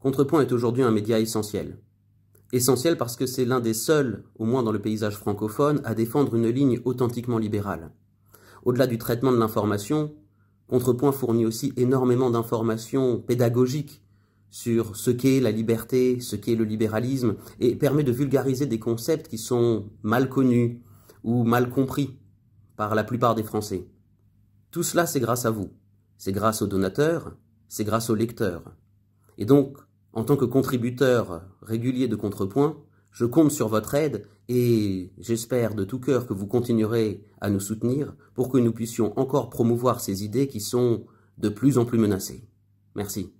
Contrepoint est aujourd'hui un média essentiel. Essentiel parce que c'est l'un des seuls, au moins dans le paysage francophone, à défendre une ligne authentiquement libérale. Au-delà du traitement de l'information, Contrepoint fournit aussi énormément d'informations pédagogiques sur ce qu'est la liberté, ce qu'est le libéralisme, et permet de vulgariser des concepts qui sont mal connus ou mal compris par la plupart des Français. Tout cela, c'est grâce à vous, c'est grâce aux donateurs, c'est grâce aux lecteurs. Et donc, en tant que contributeur régulier de Contrepoint, je compte sur votre aide et j'espère de tout cœur que vous continuerez à nous soutenir pour que nous puissions encore promouvoir ces idées qui sont de plus en plus menacées. Merci.